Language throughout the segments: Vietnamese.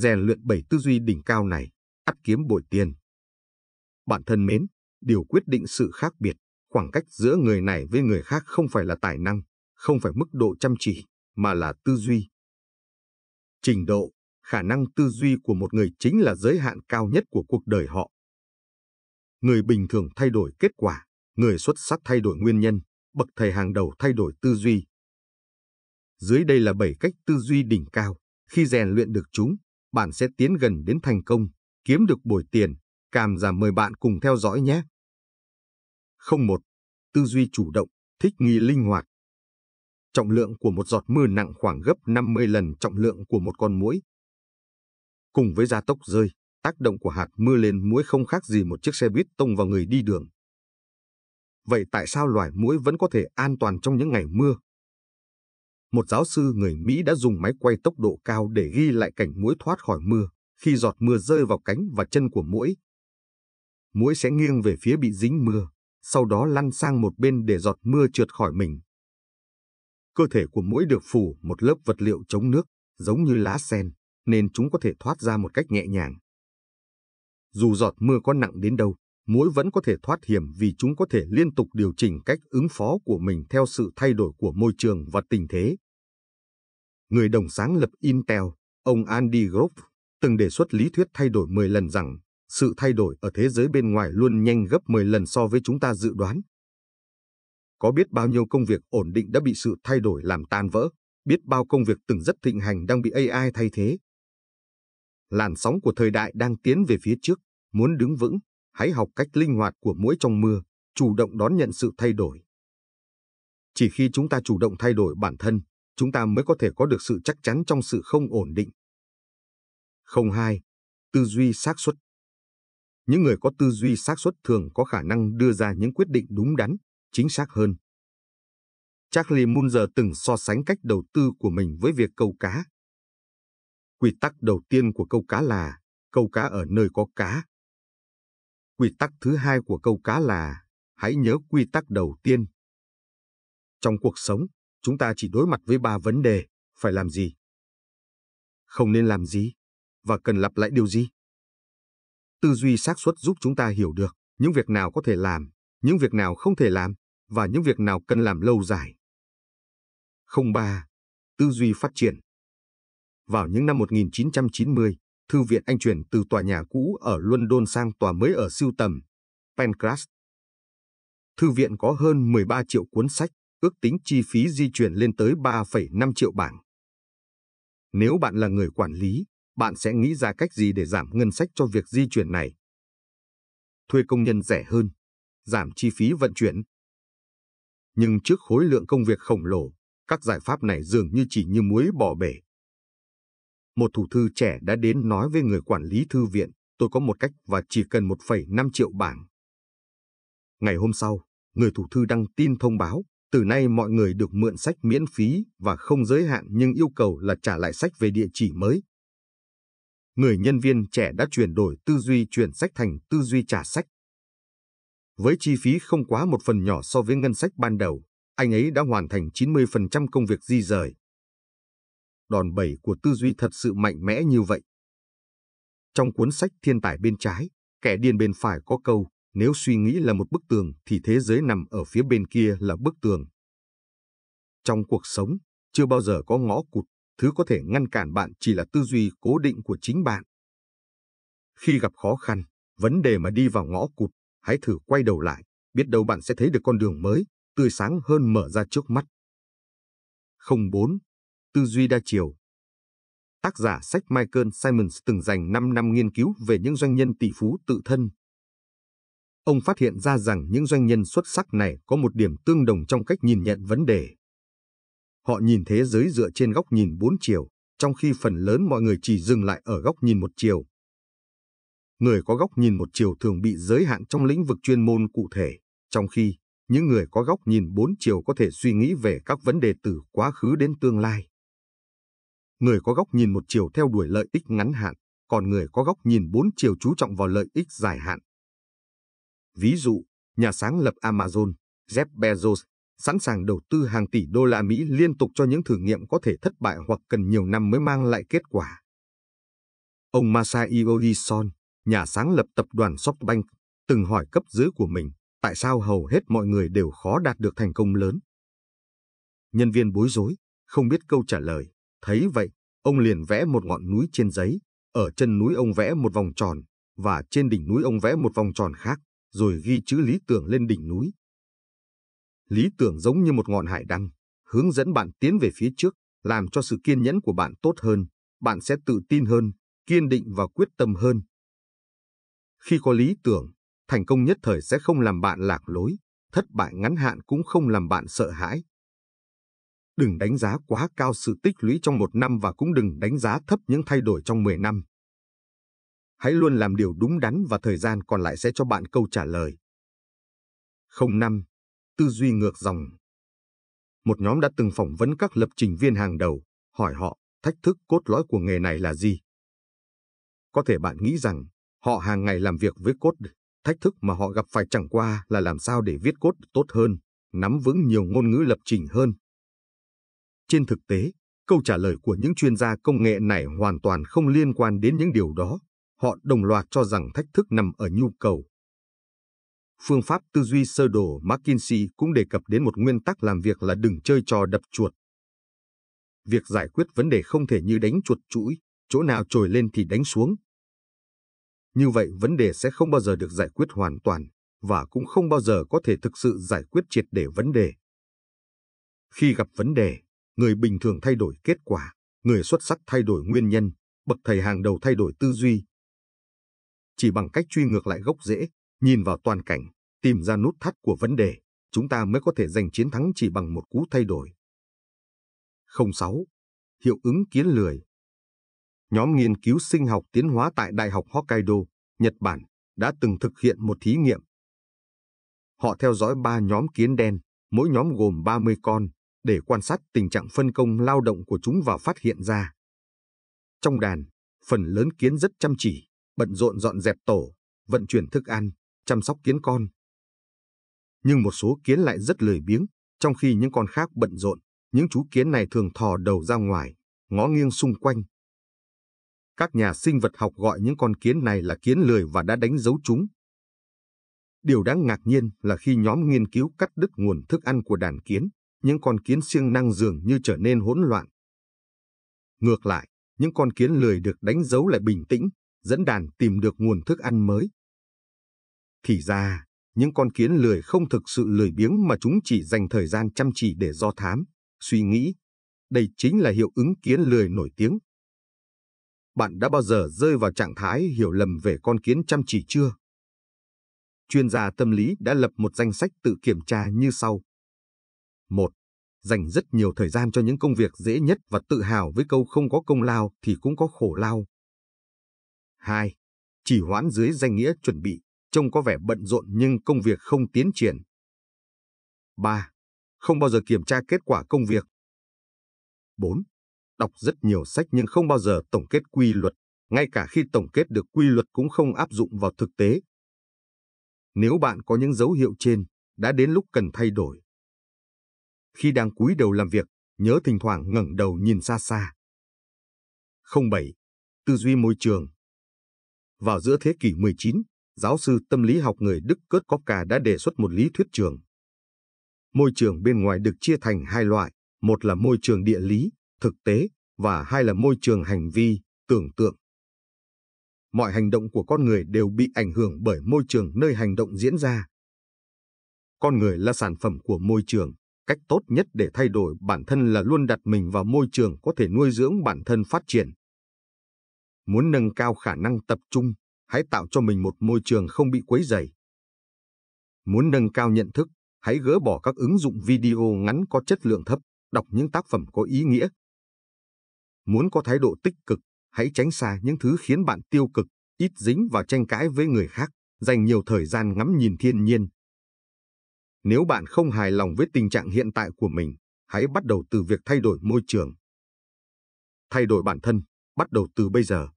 rèn luyện bảy tư duy đỉnh cao này, ắt kiếm bội tiền. bạn thân mến, điều quyết định sự khác biệt, khoảng cách giữa người này với người khác không phải là tài năng, không phải mức độ chăm chỉ, mà là tư duy. Trình độ, khả năng tư duy của một người chính là giới hạn cao nhất của cuộc đời họ. Người bình thường thay đổi kết quả, người xuất sắc thay đổi nguyên nhân, bậc thầy hàng đầu thay đổi tư duy. Dưới đây là 7 cách tư duy đỉnh cao, khi rèn luyện được chúng, bạn sẽ tiến gần đến thành công, kiếm được bồi tiền. Cảm giả mời bạn cùng theo dõi nhé. 01. Tư duy chủ động, thích nghi linh hoạt. Trọng lượng của một giọt mưa nặng khoảng gấp 50 lần trọng lượng của một con muỗi. Cùng với gia tốc rơi, tác động của hạt mưa lên muỗi không khác gì một chiếc xe buýt tông vào người đi đường. Vậy tại sao loài muỗi vẫn có thể an toàn trong những ngày mưa? một giáo sư người Mỹ đã dùng máy quay tốc độ cao để ghi lại cảnh muỗi thoát khỏi mưa khi giọt mưa rơi vào cánh và chân của muỗi. Muỗi sẽ nghiêng về phía bị dính mưa, sau đó lăn sang một bên để giọt mưa trượt khỏi mình. Cơ thể của muỗi được phủ một lớp vật liệu chống nước, giống như lá sen, nên chúng có thể thoát ra một cách nhẹ nhàng. Dù giọt mưa có nặng đến đâu, muỗi vẫn có thể thoát hiểm vì chúng có thể liên tục điều chỉnh cách ứng phó của mình theo sự thay đổi của môi trường và tình thế. Người đồng sáng lập Intel, ông Andy Grove, từng đề xuất lý thuyết thay đổi 10 lần rằng sự thay đổi ở thế giới bên ngoài luôn nhanh gấp 10 lần so với chúng ta dự đoán. Có biết bao nhiêu công việc ổn định đã bị sự thay đổi làm tan vỡ, biết bao công việc từng rất thịnh hành đang bị AI thay thế. Làn sóng của thời đại đang tiến về phía trước, muốn đứng vững, Hãy học cách linh hoạt của mũi trong mưa, chủ động đón nhận sự thay đổi. Chỉ khi chúng ta chủ động thay đổi bản thân, chúng ta mới có thể có được sự chắc chắn trong sự không ổn định. 02. Tư duy xác suất. Những người có tư duy xác suất thường có khả năng đưa ra những quyết định đúng đắn, chính xác hơn. Charlie Munger từng so sánh cách đầu tư của mình với việc câu cá. Quy tắc đầu tiên của câu cá là câu cá ở nơi có cá, Quy tắc thứ hai của câu cá là hãy nhớ quy tắc đầu tiên. Trong cuộc sống, chúng ta chỉ đối mặt với ba vấn đề, phải làm gì? Không nên làm gì? Và cần lặp lại điều gì? Tư duy xác suất giúp chúng ta hiểu được những việc nào có thể làm, những việc nào không thể làm và những việc nào cần làm lâu dài. 03. Tư duy phát triển Vào những năm 1990, thư viện Anh chuyển từ tòa nhà cũ ở London sang tòa mới ở siêu tầm, Pencras. Thư viện có hơn 13 triệu cuốn sách, ước tính chi phí di chuyển lên tới 3,5 triệu bảng. Nếu bạn là người quản lý, bạn sẽ nghĩ ra cách gì để giảm ngân sách cho việc di chuyển này? Thuê công nhân rẻ hơn, giảm chi phí vận chuyển. Nhưng trước khối lượng công việc khổng lồ, các giải pháp này dường như chỉ như muối bỏ bể một thủ thư trẻ đã đến nói với người quản lý thư viện, tôi có một cách và chỉ cần 1,5 triệu bảng. Ngày hôm sau, người thủ thư đăng tin thông báo, từ nay mọi người được mượn sách miễn phí và không giới hạn nhưng yêu cầu là trả lại sách về địa chỉ mới. Người nhân viên trẻ đã chuyển đổi tư duy chuyển sách thành tư duy trả sách. Với chi phí không quá một phần nhỏ so với ngân sách ban đầu, anh ấy đã hoàn thành 90% công việc di rời, đòn bẩy của tư duy thật sự mạnh mẽ như vậy. Trong cuốn sách Thiên tài bên trái, kẻ điên bên phải có câu, nếu suy nghĩ là một bức tường thì thế giới nằm ở phía bên kia là bức tường. Trong cuộc sống, chưa bao giờ có ngõ cụt, thứ có thể ngăn cản bạn chỉ là tư duy cố định của chính bạn. Khi gặp khó khăn, vấn đề mà đi vào ngõ cụt, hãy thử quay đầu lại, biết đâu bạn sẽ thấy được con đường mới, tươi sáng hơn mở ra trước mắt. 04 tư duy đa chiều. Tác giả sách Michael Simons từng dành 5 năm nghiên cứu về những doanh nhân tỷ phú tự thân. Ông phát hiện ra rằng những doanh nhân xuất sắc này có một điểm tương đồng trong cách nhìn nhận vấn đề. Họ nhìn thế giới dựa trên góc nhìn bốn chiều, trong khi phần lớn mọi người chỉ dừng lại ở góc nhìn một chiều. Người có góc nhìn một chiều thường bị giới hạn trong lĩnh vực chuyên môn cụ thể, trong khi những người có góc nhìn bốn chiều có thể suy nghĩ về các vấn đề từ quá khứ đến tương lai. Người có góc nhìn một chiều theo đuổi lợi ích ngắn hạn, còn người có góc nhìn bốn chiều chú trọng vào lợi ích dài hạn. Ví dụ, nhà sáng lập Amazon, Jeff Bezos, sẵn sàng đầu tư hàng tỷ đô la Mỹ liên tục cho những thử nghiệm có thể thất bại hoặc cần nhiều năm mới mang lại kết quả. Ông Masahiro Son, nhà sáng lập tập đoàn SoftBank, từng hỏi cấp dưới của mình tại sao hầu hết mọi người đều khó đạt được thành công lớn. Nhân viên bối rối, không biết câu trả lời. Thấy vậy, ông liền vẽ một ngọn núi trên giấy, ở chân núi ông vẽ một vòng tròn, và trên đỉnh núi ông vẽ một vòng tròn khác, rồi ghi chữ lý tưởng lên đỉnh núi. Lý tưởng giống như một ngọn hải đăng, hướng dẫn bạn tiến về phía trước, làm cho sự kiên nhẫn của bạn tốt hơn, bạn sẽ tự tin hơn, kiên định và quyết tâm hơn. Khi có lý tưởng, thành công nhất thời sẽ không làm bạn lạc lối, thất bại ngắn hạn cũng không làm bạn sợ hãi. Đừng đánh giá quá cao sự tích lũy trong một năm và cũng đừng đánh giá thấp những thay đổi trong 10 năm. Hãy luôn làm điều đúng đắn và thời gian còn lại sẽ cho bạn câu trả lời. 05. Tư duy ngược dòng Một nhóm đã từng phỏng vấn các lập trình viên hàng đầu, hỏi họ thách thức cốt lõi của nghề này là gì. Có thể bạn nghĩ rằng họ hàng ngày làm việc với cốt, thách thức mà họ gặp phải chẳng qua là làm sao để viết cốt tốt hơn, nắm vững nhiều ngôn ngữ lập trình hơn trên thực tế, câu trả lời của những chuyên gia công nghệ này hoàn toàn không liên quan đến những điều đó. Họ đồng loạt cho rằng thách thức nằm ở nhu cầu. Phương pháp tư duy sơ đồ McKinsey cũng đề cập đến một nguyên tắc làm việc là đừng chơi trò đập chuột. Việc giải quyết vấn đề không thể như đánh chuột chuỗi, chỗ nào trồi lên thì đánh xuống. Như vậy vấn đề sẽ không bao giờ được giải quyết hoàn toàn và cũng không bao giờ có thể thực sự giải quyết triệt để vấn đề. Khi gặp vấn đề, người bình thường thay đổi kết quả, người xuất sắc thay đổi nguyên nhân, bậc thầy hàng đầu thay đổi tư duy. Chỉ bằng cách truy ngược lại gốc rễ, nhìn vào toàn cảnh, tìm ra nút thắt của vấn đề, chúng ta mới có thể giành chiến thắng chỉ bằng một cú thay đổi. 06. Hiệu ứng kiến lười Nhóm nghiên cứu sinh học tiến hóa tại Đại học Hokkaido, Nhật Bản đã từng thực hiện một thí nghiệm. Họ theo dõi ba nhóm kiến đen, mỗi nhóm gồm 30 con, để quan sát tình trạng phân công lao động của chúng và phát hiện ra. Trong đàn, phần lớn kiến rất chăm chỉ, bận rộn dọn dẹp tổ, vận chuyển thức ăn, chăm sóc kiến con. Nhưng một số kiến lại rất lười biếng, trong khi những con khác bận rộn, những chú kiến này thường thò đầu ra ngoài, ngó nghiêng xung quanh. Các nhà sinh vật học gọi những con kiến này là kiến lười và đã đánh dấu chúng. Điều đáng ngạc nhiên là khi nhóm nghiên cứu cắt đứt nguồn thức ăn của đàn kiến, những con kiến siêng năng dường như trở nên hỗn loạn. Ngược lại, những con kiến lười được đánh dấu lại bình tĩnh, dẫn đàn tìm được nguồn thức ăn mới. Thì ra, những con kiến lười không thực sự lười biếng mà chúng chỉ dành thời gian chăm chỉ để do thám, suy nghĩ. Đây chính là hiệu ứng kiến lười nổi tiếng. Bạn đã bao giờ rơi vào trạng thái hiểu lầm về con kiến chăm chỉ chưa? Chuyên gia tâm lý đã lập một danh sách tự kiểm tra như sau. 1. Dành rất nhiều thời gian cho những công việc dễ nhất và tự hào với câu không có công lao thì cũng có khổ lao. 2. Chỉ hoãn dưới danh nghĩa chuẩn bị, trông có vẻ bận rộn nhưng công việc không tiến triển. 3. Không bao giờ kiểm tra kết quả công việc. 4. Đọc rất nhiều sách nhưng không bao giờ tổng kết quy luật, ngay cả khi tổng kết được quy luật cũng không áp dụng vào thực tế. Nếu bạn có những dấu hiệu trên, đã đến lúc cần thay đổi. Khi đang cúi đầu làm việc, nhớ thỉnh thoảng ngẩng đầu nhìn xa xa. 07. Tư duy môi trường Vào giữa thế kỷ 19, giáo sư tâm lý học người Đức Kurt Kopka đã đề xuất một lý thuyết trường. Môi trường bên ngoài được chia thành hai loại, một là môi trường địa lý, thực tế, và hai là môi trường hành vi, tưởng tượng. Mọi hành động của con người đều bị ảnh hưởng bởi môi trường nơi hành động diễn ra. Con người là sản phẩm của môi trường. Cách tốt nhất để thay đổi bản thân là luôn đặt mình vào môi trường có thể nuôi dưỡng bản thân phát triển. Muốn nâng cao khả năng tập trung, hãy tạo cho mình một môi trường không bị quấy rầy. Muốn nâng cao nhận thức, hãy gỡ bỏ các ứng dụng video ngắn có chất lượng thấp, đọc những tác phẩm có ý nghĩa. Muốn có thái độ tích cực, hãy tránh xa những thứ khiến bạn tiêu cực, ít dính và tranh cãi với người khác, dành nhiều thời gian ngắm nhìn thiên nhiên, nếu bạn không hài lòng với tình trạng hiện tại của mình, hãy bắt đầu từ việc thay đổi môi trường. Thay đổi bản thân, bắt đầu từ bây giờ.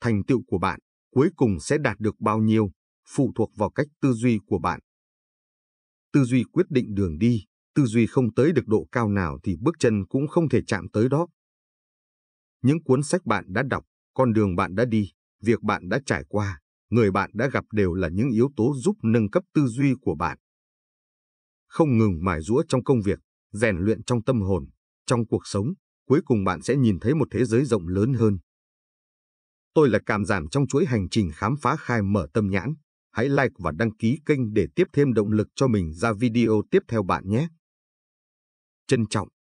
Thành tựu của bạn cuối cùng sẽ đạt được bao nhiêu phụ thuộc vào cách tư duy của bạn. Tư duy quyết định đường đi, tư duy không tới được độ cao nào thì bước chân cũng không thể chạm tới đó. Những cuốn sách bạn đã đọc, con đường bạn đã đi, việc bạn đã trải qua, người bạn đã gặp đều là những yếu tố giúp nâng cấp tư duy của bạn không ngừng mài rũa trong công việc, rèn luyện trong tâm hồn, trong cuộc sống, cuối cùng bạn sẽ nhìn thấy một thế giới rộng lớn hơn. Tôi là cảm giảm trong chuỗi hành trình khám phá khai mở tâm nhãn. Hãy like và đăng ký kênh để tiếp thêm động lực cho mình ra video tiếp theo bạn nhé. Trân trọng